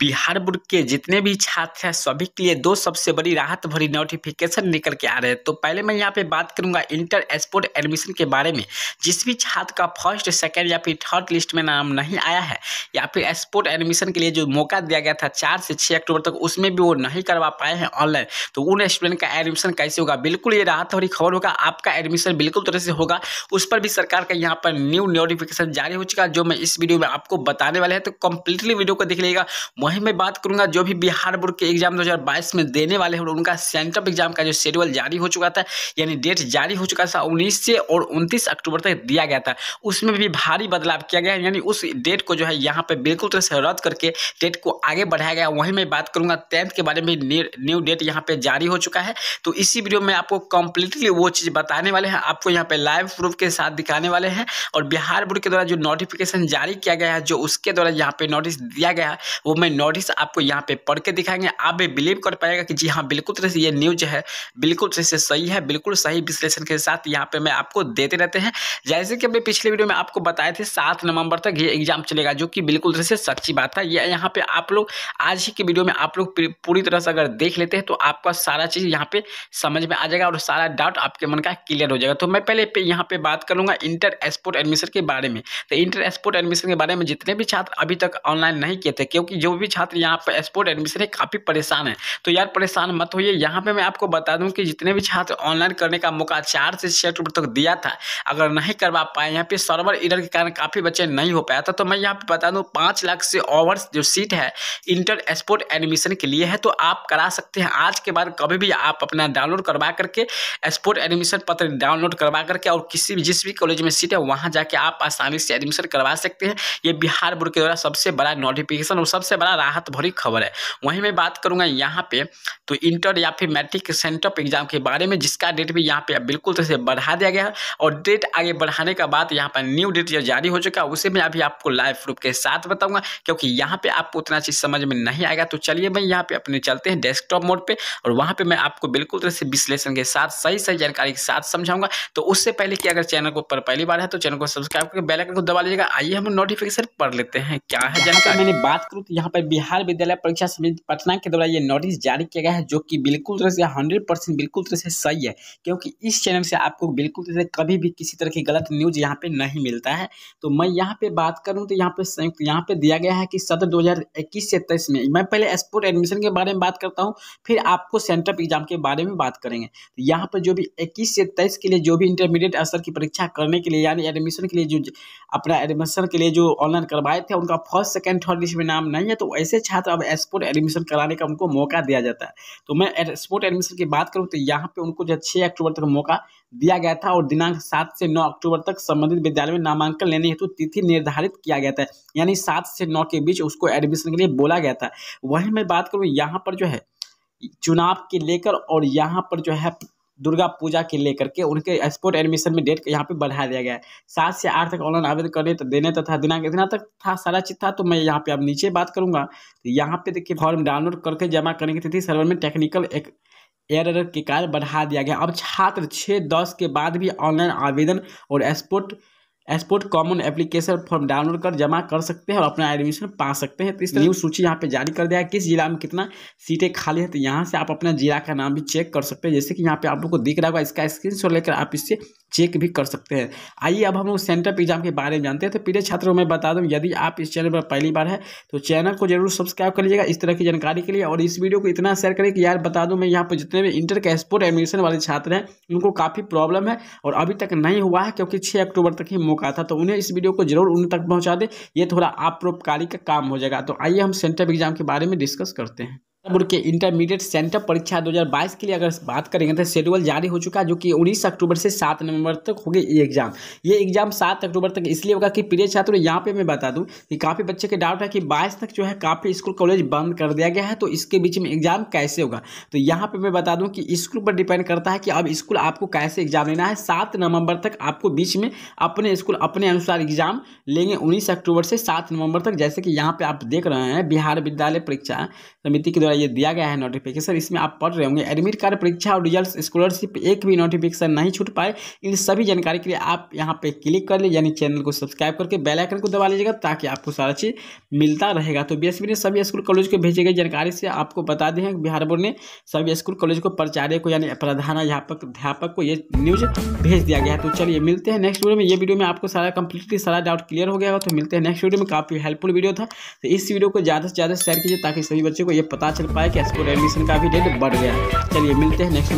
Bihar board के जितने भी छात्र हैं सभी के लिए दो सबसे बड़ी राहत भरी नोटिफिकेशन निकल के आ रहे हैं तो पहले मैं यहाँ पे बात करूंगा इंटर स्पोर्ट एडमिशन के बारे में जिस भी छात्र का फर्स्ट सेकेंड या फिर थर्ड लिस्ट में नाम नहीं आया है या फिर स्पोर्ट एडमिशन के लिए जो मौका दिया गया था चार से छः अक्टूबर तक उसमें भी वो नहीं करवा पाए हैं ऑनलाइन तो उन स्टूडेंट का एडमिशन कैसे होगा बिल्कुल ये राहत भरी खबर होगा आपका एडमिशन बिल्कुल तरह से होगा उस पर भी सरकार का यहाँ पर न्यू नोटिफिकेशन जारी हो चुका जो मैं इस वीडियो में आपको बताने वाले हैं तो कंप्लीटली वीडियो को देख लीजिएगा वहीं मैं बात करूंगा जो भी बिहार बोर्ड के एग्जाम 2022 में देने वाले हैं उनका सेंटअप एग्जाम का जो शेड्यूल जारी हो चुका था यानी डेट जारी हो चुका था उन्नीस से और उनतीस अक्टूबर तक दिया गया था उसमें भी भारी बदलाव किया गया यानी उस डेट को जो है यहाँ पर बिल्कुल तरह से रद्द करके डेट को आगे बढ़ाया गया वहीं मैं बात करूँगा टेंथ के बारे में न्यू डेट यहाँ पर जारी हो चुका है तो इसी वीडियो में आपको कंप्लीटली वो चीज़ बताने वाले हैं आपको यहाँ पर लाइव प्रूफ के साथ दिखाने वाले हैं और बिहार बोर्ड के द्वारा जो नोटिफिकेशन जारी किया गया है जो उसके द्वारा यहाँ पर नोटिस दिया गया वो मैं नोटिस आपको यहाँ पे पढ़ के दिखाएंगे आप भी बिलीव कर पाएगा कि जी हाँ बिल्कुल तरह से ये न्यूज है बिल्कुल तरह से सही है बिल्कुल सही विश्लेषण के साथ यहाँ पे मैं आपको देते रहते हैं जैसे कि हमने पिछले वीडियो में आपको बताए थे सात नवंबर तक ये एग्जाम चलेगा जो कि बिल्कुल तरह से सच्ची बात है यह यहाँ पे आप लोग आज ही की वीडियो में आप लोग पूरी तरह से अगर देख लेते हैं तो आपका सारा चीज़ यहाँ पे समझ में आ जाएगा और सारा डाउट आपके मन का क्लियर हो जाएगा तो मैं पहले यहाँ पे बात करूँगा इंटर एक्सपोर्ट एडमिशन के बारे में तो इंटर एक्सपोर्ट एडमिशन के बारे में जितने भी छात्र अभी तक ऑनलाइन नहीं किए थे क्योंकि जो भी भी छात्र यहाँ पर स्पोर्ट एडमिशन है काफ़ी परेशान है तो यार परेशान मत होइए यहाँ पे मैं आपको बता दूँ कि जितने भी छात्र ऑनलाइन करने का मौका चार से छः अक्टूबर तक दिया था अगर नहीं करवा पाए यहाँ पे सर्वर इडर के कारण काफ़ी बच्चे नहीं हो पाया था तो मैं यहाँ पर बता दूँ पाँच लाख से ओवर जो सीट है इंटर स्पोर्ट एडमिशन के लिए है तो आप करा सकते हैं आज के बाद कभी भी आप अपना डाउनलोड करवा करके स्पोर्ट एडमिशन पत्र डाउनलोड करवा करके और किसी भी जिस भी कॉलेज में सीट है वहाँ जाके आप आसानी से एडमिशन करवा सकते हैं ये बिहार बोर्ड के द्वारा सबसे बड़ा नोटिफिकेशन और सबसे बड़ा राहत भरी खबर है वहीं मैं बात करूंगा यहाँ पे तो इंटर या फिर मैट्रिक सेंटअप एग्जाम के बारे में जिसका डेट भी यहाँ पे बिल्कुल तरह से बढ़ा दिया गया है और डेट आगे बढ़ाने का बाद यहाँ पर न्यू डेट जो जारी हो चुका है उसे मैं अभी आपको लाइव प्रूफ के साथ बताऊंगा क्योंकि यहाँ पे आपको उतना चीज़ समझ में नहीं आएगा तो चलिए भाई यहाँ पे अपने चलते हैं डेस्कटॉप मोड पर और वहाँ पर मैं आपको बिल्कुल तरह से विश्लेषण के साथ सही सही जानकारी के साथ समझाऊंगा तो उससे पहले कि अगर चैनल को पर पहली बार है तो चैनल को सब्सक्राइब करके बेलाइकन को दबा लीजिएगा आइए हम नोटिफिकेशन पढ़ लेते हैं क्या है तो जानकारी मैंने बात करूँ तो यहाँ पर बिहार विद्यालय परीक्षा समिति पटना के द्वारा ये नोटिस जारी किया गया है जो कि बिल्कुल तरह से हंड्रेड परसेंट बिल्कुल तरह से सही है क्योंकि इस चैनल से आपको बिल्कुल तरह से कभी भी किसी तरह की गलत न्यूज़ यहाँ पे नहीं मिलता है तो मैं यहाँ पे बात करूँ तो यहाँ पे संयुक्त यहाँ पे दिया गया है कि सत्र दो से तेईस में मैं पहले स्पोर्ट एडमिशन के बारे में बात करता हूँ फिर आपको सेंटर एग्जाम के बारे में बात करेंगे तो यहाँ पर जो भी इक्कीस से तेईस के लिए जो भी इंटरमीडिएट स्तर की परीक्षा करने के लिए यानी एडमिशन के लिए जो अपना एडमिशन के लिए जो ऑनलाइन करवाए थे उनका फर्स्ट सेकेंड थर्ड लिस्ट में नाम नहीं है तो ऐसे छात्र अब एक्सपोर्ट एडमिशन कराने का उनको मौका दिया जाता है तो मैं एक्सपोर्ट एडमिशन की बात करूँ तो यहाँ पे उनको जो छः अक्टूबर तक मौका दिया गया था और दिनांक सात से नौ अक्टूबर तक संबंधित विद्यालय में नामांकन लेने हेतु तिथि निर्धारित किया गया था यानी सात से नौ के बीच उसको एडमिशन के लिए बोला गया था वहीं मैं बात करूँ यहाँ पर जो है चुनाव के लेकर और यहाँ पर जो है दुर्गा पूजा के लेकर के उनके स्पोर्ट एडमिशन में डेट यहाँ पे बढ़ा दिया गया है सात से आठ तक ऑनलाइन आवेदन करने तो देने तथा तो दिनांक इतना तक था सारा चीज था तो मैं यहाँ पे अब नीचे बात करूँगा तो यहाँ पे देखिए फॉर्म डाउनलोड करके जमा करने की तिथि सर्वर में टेक्निकल एक एयर के कारण बढ़ा दिया गया अब छात्र छः दस के बाद भी ऑनलाइन आवेदन और export export common application form download कर जमा कर सकते हैं और अपना एडमिशन पा सकते हैं तो इस न्यू सूची यहाँ पे जारी कर दिया है किस जिला में कितना सीटें खाली है तो यहाँ से आप अपना जिला का नाम भी चेक कर सकते हैं जैसे कि यहाँ पे आप लोग को दिख रहा होगा इसका स्क्रीन लेकर आप इससे चेक भी कर सकते हैं आइए अब हम लोग सेंटर एग्जाम के बारे में जानते हैं तो प्रिय छात्रों में बता दूँ यदि आप इस चैनल पर पहली बार है तो चैनल को जरूर सब्सक्राइब कर लीजिएगा इस तरह की जानकारी के लिए और इस वीडियो को इतना शेयर करें कि यार बता दूँ मैं यहाँ पर जितने भी इंटर के एक्सपोर्ट एडमिशन वाले छात्र हैं उनको काफ़ी प्रॉब्लम है और अभी तक नहीं हुआ है क्योंकि छः अक्टूबर तक ही मौका था तो उन्हें इस वीडियो को जरूर उन तक पहुँचा दे ये थोड़ा आप का काम हो जाएगा तो आइए हम सेंटर एग्जाम के बारे में डिस्कस करते हैं बोर्ड के इंटरमीडिएट सेंटर परीक्षा 2022 के लिए अगर बात करेंगे तो शेड्यूल जारी हो चुका है जो कि 19 अक्टूबर से 7 नवंबर तक होगी ये एग्जाम ये एग्जाम 7 अक्टूबर तक इसलिए होगा कि प्रिय छात्रों यहाँ पे मैं बता दूं कि काफ़ी बच्चे के डाउट है कि 22 तक जो है काफ़ी स्कूल कॉलेज बंद कर दिया गया है तो इसके बीच में एग्जाम कैसे होगा तो यहाँ पर मैं बता दूँ कि स्कूल पर डिपेंड करता है कि अब स्कूल आपको कैसे एग्जाम लेना है सात नवंबर तक आपको बीच में अपने स्कूल अपने अनुसार एग्जाम लेंगे उन्नीस अक्टूबर से सात नवंबर तक जैसे कि यहाँ पर आप देख रहे हैं बिहार विद्यालय परीक्षा समिति के द्वारा ये दिया गया है नोटिफिकेशन इसमें आप पढ़ रहे होंगे एडमिट कार्ड परीक्षा और रिजल्ट स्कॉलरशिप एक भी नोटिफिकेशन नहीं छूट पाए इन सभी जानकारी के लिए आप यहाँ पे क्लिक कर ले यानी चैनल को सब्सक्राइब करके बेल आइकन को दबा लीजिएगा ताकि आपको सारा चीज़ मिलता रहेगा तो बी ने सभी स्कूल कॉलेज को भेजी गई जानकारी से आपको बता दें बिहार बोर्ड ने सभी स्कूल कॉलेज को प्रचार्य को यानी प्रधानाध्यापक अध्यापक को ये न्यूज़ भेज दिया गया है तो चलिए मिलते हैं नेक्स्ट वीडियो में ये वीडियो में आपको सारा कंप्लीटली सारा डाउट क्लियर हो गया तो मिलते हैं नेक्स्ट वीडियो में काफ़ी हेल्पफुल वीडियो था तो इस वीडियो को ज़्यादा से ज़्यादा शेयर कीजिए ताकि सभी बच्चों को ये पता चल पाया कि स्कूल एडमिशन का भी डेट बढ़ गया चलिए मिलते हैं नेक्स्ट